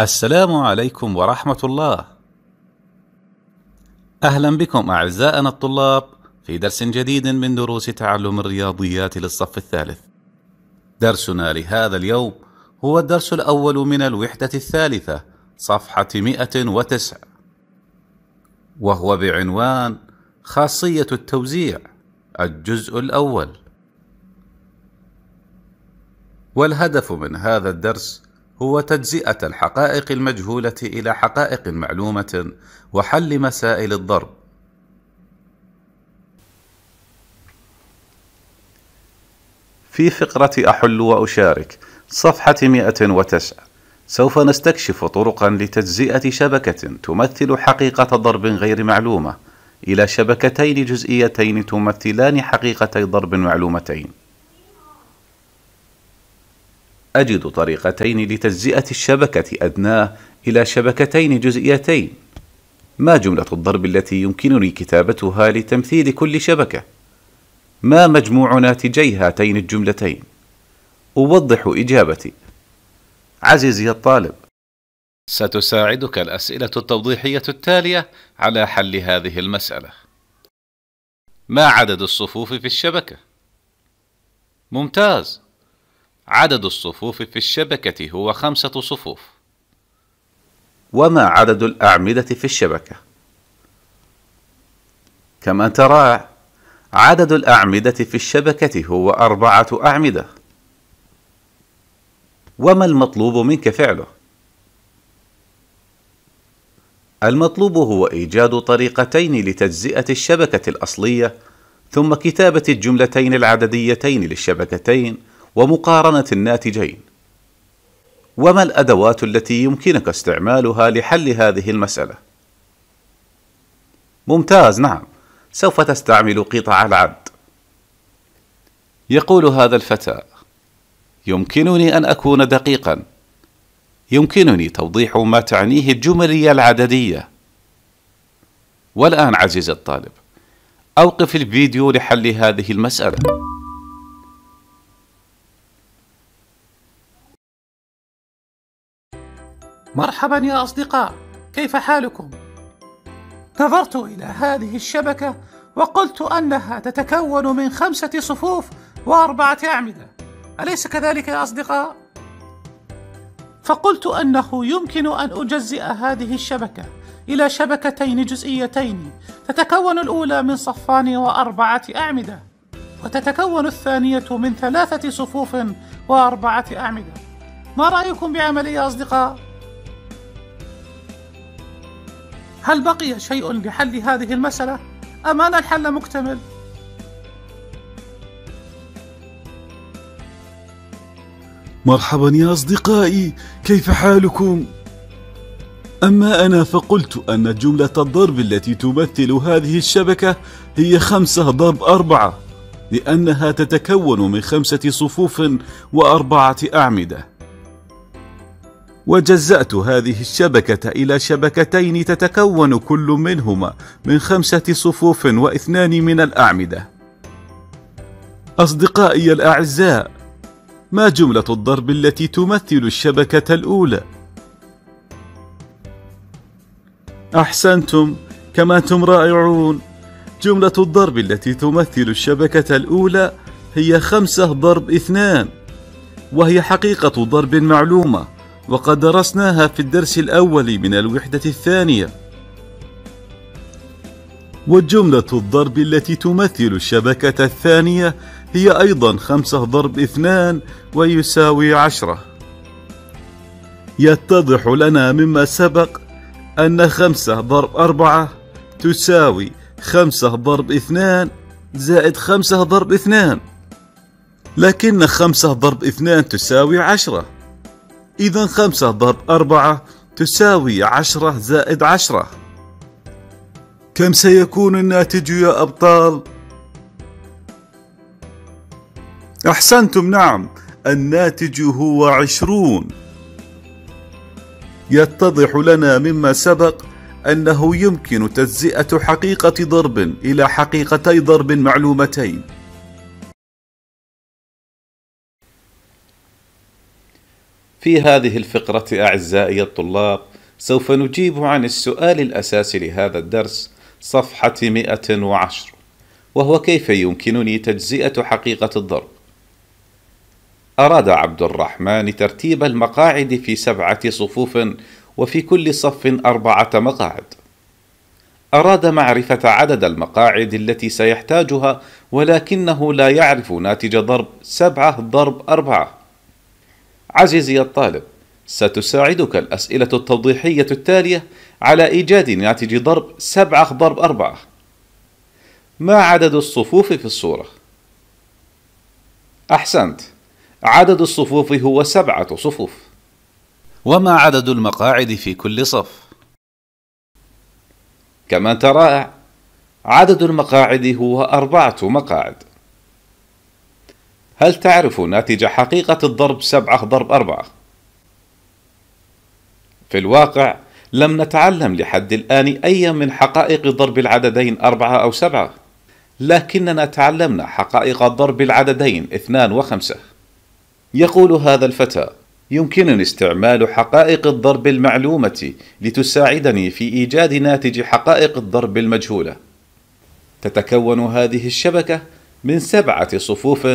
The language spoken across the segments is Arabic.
السلام عليكم ورحمة الله. أهلا بكم أعزائنا الطلاب في درس جديد من دروس تعلم الرياضيات للصف الثالث. درسنا لهذا اليوم هو الدرس الأول من الوحدة الثالثة صفحة 109 وهو بعنوان خاصية التوزيع الجزء الأول. والهدف من هذا الدرس هو تجزئة الحقائق المجهولة إلى حقائق معلومة وحل مسائل الضرب. في فقرة أحل وأشارك صفحة 109 سوف نستكشف طرقا لتجزئة شبكة تمثل حقيقة ضرب غير معلومة إلى شبكتين جزئيتين تمثلان حقيقتي ضرب معلومتين. أجد طريقتين لتجزئة الشبكة أدناه إلى شبكتين جزئيتين ما جملة الضرب التي يمكنني كتابتها لتمثيل كل شبكة؟ ما مجموع ناتجي هاتين الجملتين؟ أوضح إجابتي عزيزي الطالب ستساعدك الأسئلة التوضيحية التالية على حل هذه المسألة ما عدد الصفوف في الشبكة؟ ممتاز عدد الصفوف في الشبكة هو خمسة صفوف. وما عدد الأعمدة في الشبكة؟ كما ترى عدد الأعمدة في الشبكة هو أربعة أعمدة. وما المطلوب منك فعله؟ المطلوب هو إيجاد طريقتين لتجزئة الشبكة الأصلية ثم كتابة الجملتين العدديتين للشبكتين ومقارنه الناتجين وما الادوات التي يمكنك استعمالها لحل هذه المساله ممتاز نعم سوف تستعمل قطع العد يقول هذا الفتى يمكنني ان اكون دقيقا يمكنني توضيح ما تعنيه الجمليه العدديه والان عزيزي الطالب اوقف الفيديو لحل هذه المساله مرحبا يا أصدقاء كيف حالكم؟ نظرت إلى هذه الشبكة وقلت أنها تتكون من خمسة صفوف وأربعة أعمدة أليس كذلك يا أصدقاء؟ فقلت أنه يمكن أن أجزئ هذه الشبكة إلى شبكتين جزئيتين تتكون الأولى من صفان وأربعة أعمدة وتتكون الثانية من ثلاثة صفوف وأربعة أعمدة ما رأيكم بعملي يا أصدقاء؟ هل بقي شيء لحل هذه المسألة أم أن الحل مكتمل؟ مرحبا يا أصدقائي كيف حالكم؟ أما أنا فقلت أن جملة الضرب التي تمثل هذه الشبكة هي خمسة ضرب أربعة لأنها تتكون من خمسة صفوف وأربعة أعمدة وجزأت هذه الشبكة إلى شبكتين تتكون كل منهما من خمسة صفوف واثنان من الأعمدة. أصدقائي الأعزاء، ما جملة الضرب التي تمثل الشبكة الأولى؟ أحسنتم، كما أنتم رائعون. جملة الضرب التي تمثل الشبكة الأولى هي خمسة ضرب اثنان، وهي حقيقة ضرب معلومة. وقد درسناها في الدرس الأول من الوحدة الثانية والجملة الضرب التي تمثل الشبكة الثانية هي أيضا خمسة ضرب اثنان ويساوي عشرة يتضح لنا مما سبق أن خمسة ضرب أربعة تساوي خمسة ضرب اثنان زائد خمسة ضرب اثنان لكن خمسة ضرب اثنان تساوي عشرة إذا خمسة ضرب أربعة تساوي عشرة زائد عشرة كم سيكون الناتج يا أبطال؟ أحسنتم نعم الناتج هو عشرون يتضح لنا مما سبق أنه يمكن تجزئة حقيقة ضرب إلى حقيقتي ضرب معلومتين في هذه الفقرة أعزائي الطلاب سوف نجيب عن السؤال الأساسي لهذا الدرس صفحة 110 وهو كيف يمكنني تجزئة حقيقة الضرب أراد عبد الرحمن ترتيب المقاعد في سبعة صفوف وفي كل صف أربعة مقاعد أراد معرفة عدد المقاعد التي سيحتاجها ولكنه لا يعرف ناتج ضرب سبعة ضرب أربعة عزيزي الطالب ستساعدك الأسئلة التوضيحية التالية على إيجاد ناتج ضرب سبعة ضرب أربعة ما عدد الصفوف في الصورة؟ أحسنت عدد الصفوف هو سبعة صفوف وما عدد المقاعد في كل صف؟ كما أنت رائع عدد المقاعد هو أربعة مقاعد هل تعرف ناتج حقيقة الضرب سبعة ضرب أربعة؟ في الواقع لم نتعلم لحد الآن أي من حقائق ضرب العددين أربعة أو سبعة لكننا تعلمنا حقائق ضرب العددين اثنان وخمسة يقول هذا الفتى يمكنني استعمال حقائق الضرب المعلومة لتساعدني في إيجاد ناتج حقائق الضرب المجهولة تتكون هذه الشبكة من سبعة صفوف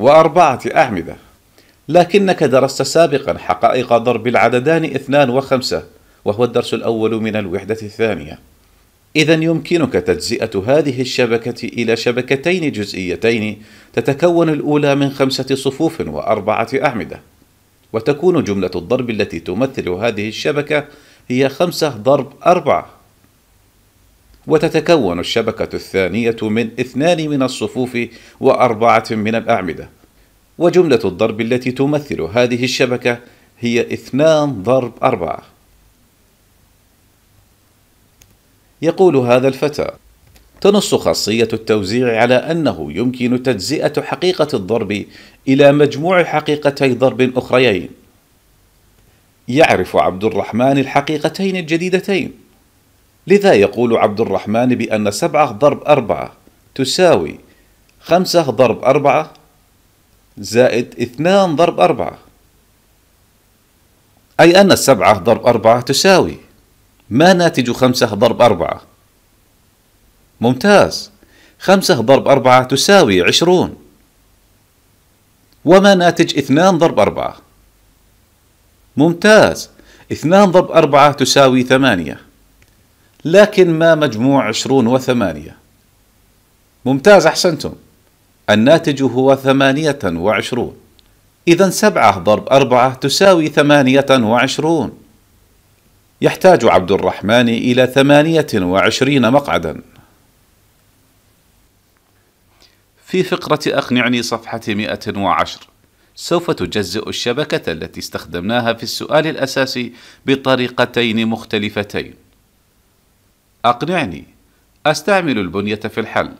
وأربعة أعمدة لكنك درست سابقا حقائق ضرب العددان اثنان وخمسة وهو الدرس الأول من الوحدة الثانية إذا يمكنك تجزئة هذه الشبكة إلى شبكتين جزئيتين تتكون الأولى من خمسة صفوف وأربعة أعمدة وتكون جملة الضرب التي تمثل هذه الشبكة هي خمسة ضرب أربعة وتتكون الشبكة الثانية من اثنان من الصفوف وأربعة من الأعمدة وجملة الضرب التي تمثل هذه الشبكة هي اثنان ضرب أربعة يقول هذا الفتى تنص خاصية التوزيع على أنه يمكن تجزئة حقيقة الضرب إلى مجموع حقيقتي ضرب أخريين يعرف عبد الرحمن الحقيقتين الجديدتين لذا يقول عبد الرحمن بأن سبعة ضرب أربعة تساوي خمسة ضرب أربعة زائد اثنان ضرب أربعة أي أن السبعة ضرب أربعة تساوي ما ناتج خمسة ضرب أربعة؟ ممتاز خمسة ضرب أربعة تساوي عشرون وما ناتج اثنان ضرب أربعة؟ ممتاز اثنان ضرب أربعة تساوي ثمانية لكن ما مجموع عشرون وثمانية ممتاز أحسنتم الناتج هو ثمانية وعشرون إذا سبعة ضرب أربعة تساوي ثمانية وعشرون يحتاج عبد الرحمن إلى ثمانية وعشرين مقعدا في فقرة أقنعني صفحة 110 سوف تجزئ الشبكة التي استخدمناها في السؤال الأساسي بطريقتين مختلفتين أقنعني أستعمل البنية في الحل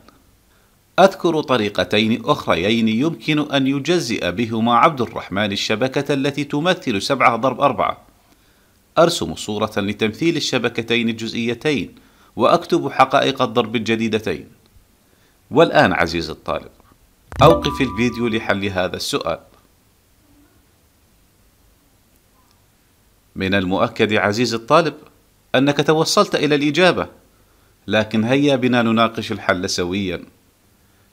أذكر طريقتين أخريين يمكن أن يجزئ بهما عبد الرحمن الشبكة التي تمثل سبعة ضرب أربعة أرسم صورة لتمثيل الشبكتين الجزئيتين وأكتب حقائق الضرب الجديدتين والآن عزيزي الطالب أوقف الفيديو لحل هذا السؤال من المؤكد عزيزي الطالب انك توصلت الى الاجابه لكن هيا بنا نناقش الحل سويا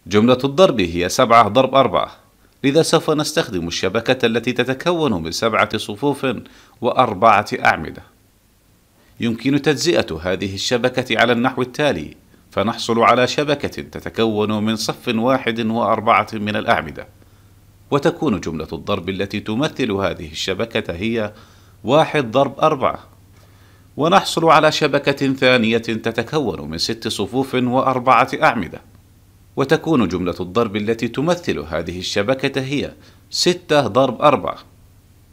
جمله الضرب هي سبعه ضرب اربعه لذا سوف نستخدم الشبكه التي تتكون من سبعه صفوف واربعه اعمده يمكن تجزئه هذه الشبكه على النحو التالي فنحصل على شبكه تتكون من صف واحد واربعه من الاعمده وتكون جمله الضرب التي تمثل هذه الشبكه هي واحد ضرب اربعه ونحصل على شبكة ثانية تتكون من ست صفوف وأربعة أعمدة وتكون جملة الضرب التي تمثل هذه الشبكة هي ستة ضرب أربعة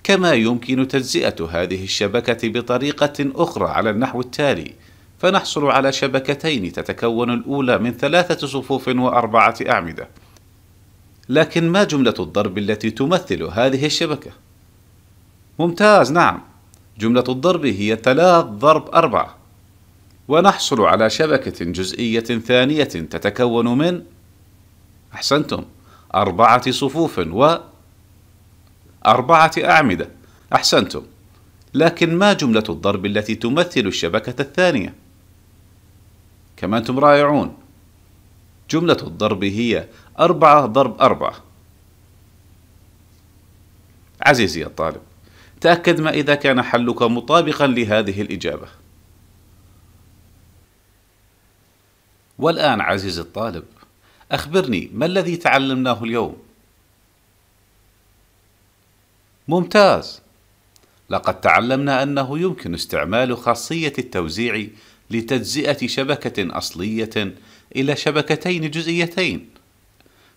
كما يمكن تجزئة هذه الشبكة بطريقة أخرى على النحو التالي فنحصل على شبكتين تتكون الأولى من ثلاثة صفوف وأربعة أعمدة لكن ما جملة الضرب التي تمثل هذه الشبكة؟ ممتاز نعم جملة الضرب هي ثلاث ضرب أربعة ونحصل على شبكة جزئية ثانية تتكون من أحسنتم أربعة صفوف و أربعة أعمدة أحسنتم لكن ما جملة الضرب التي تمثل الشبكة الثانية؟ كما أنتم رائعون جملة الضرب هي أربعة ضرب أربعة عزيزي الطالب تأكد ما إذا كان حلك مطابقا لهذه الإجابة والآن عزيزي الطالب أخبرني ما الذي تعلمناه اليوم؟ ممتاز لقد تعلمنا أنه يمكن استعمال خاصية التوزيع لتجزئة شبكة أصلية إلى شبكتين جزئيتين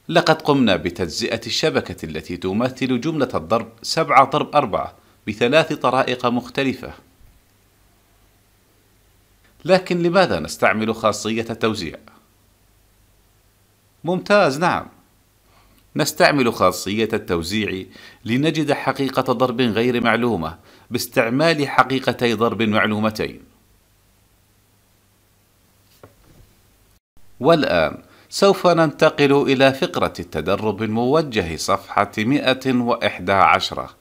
لقد قمنا بتجزئة الشبكة التي تمثل جملة الضرب 7 ضرب 4 بثلاث طرائق مختلفة لكن لماذا نستعمل خاصية التوزيع؟ ممتاز نعم نستعمل خاصية التوزيع لنجد حقيقة ضرب غير معلومة باستعمال حقيقتي ضرب معلومتين والآن سوف ننتقل إلى فقرة التدرب الموجه صفحة 111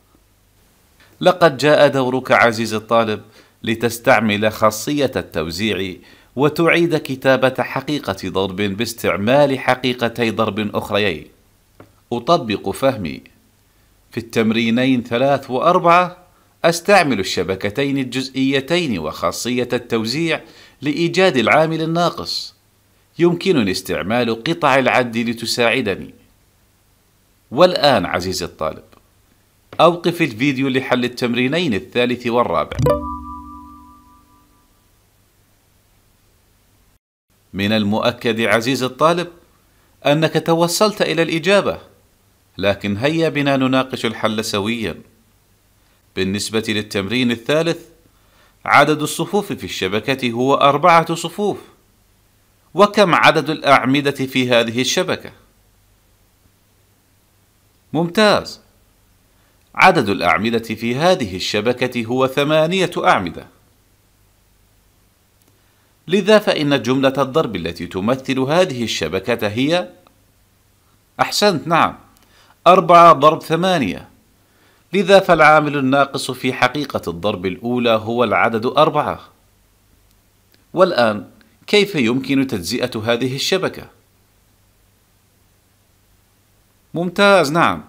لقد جاء دورك عزيز الطالب لتستعمل خاصية التوزيع وتعيد كتابة حقيقة ضرب باستعمال حقيقتي ضرب أخريين أطبق فهمي في التمرينين ثلاث وأربعة أستعمل الشبكتين الجزئيتين وخاصية التوزيع لإيجاد العامل الناقص يمكنني استعمال قطع العد لتساعدني والآن عزيزي الطالب أوقف الفيديو لحل التمرينين الثالث والرابع من المؤكد عزيز الطالب أنك توصلت إلى الإجابة لكن هيا بنا نناقش الحل سويا بالنسبة للتمرين الثالث عدد الصفوف في الشبكة هو أربعة صفوف وكم عدد الأعمدة في هذه الشبكة؟ ممتاز عدد الأعمدة في هذه الشبكة هو ثمانية أعمدة لذا فإن جملة الضرب التي تمثل هذه الشبكة هي أحسنت نعم أربعة ضرب ثمانية لذا فالعامل الناقص في حقيقة الضرب الأولى هو العدد أربعة والآن كيف يمكن تجزئة هذه الشبكة؟ ممتاز نعم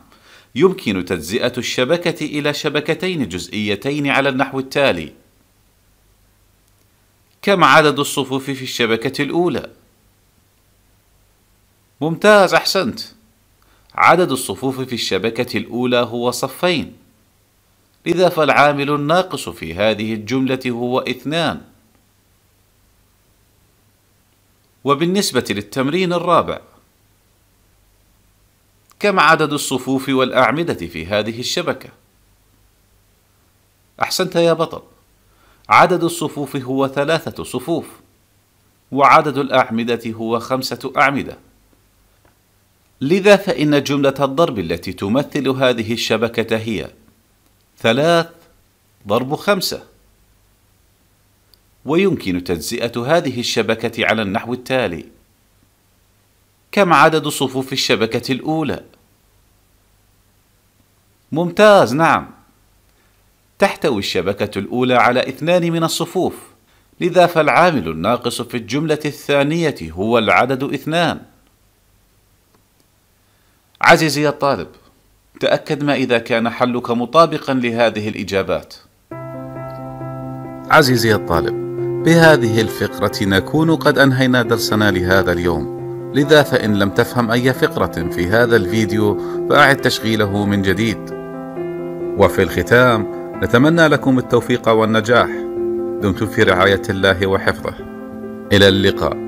يمكن تجزئة الشبكة إلى شبكتين جزئيتين على النحو التالي: كم عدد الصفوف في الشبكة الأولى؟ ممتاز أحسنت. عدد الصفوف في الشبكة الأولى هو صفين، لذا فالعامل الناقص في هذه الجملة هو اثنان. وبالنسبة للتمرين الرابع، كم عدد الصفوف والأعمدة في هذه الشبكة؟ أحسنت يا بطل عدد الصفوف هو ثلاثة صفوف وعدد الأعمدة هو خمسة أعمدة لذا فإن جملة الضرب التي تمثل هذه الشبكة هي ثلاث ضرب خمسة ويمكن تجزئة هذه الشبكة على النحو التالي كم عدد صفوف الشبكة الأولى؟ ممتاز نعم تحتوي الشبكة الأولى على اثنان من الصفوف لذا فالعامل الناقص في الجملة الثانية هو العدد اثنان عزيزي الطالب تأكد ما إذا كان حلك مطابقا لهذه الإجابات عزيزي الطالب بهذه الفقرة نكون قد أنهينا درسنا لهذا اليوم لذا فإن لم تفهم أي فقرة في هذا الفيديو فأعد تشغيله من جديد وفي الختام نتمنى لكم التوفيق والنجاح دمتم في رعاية الله وحفظه إلى اللقاء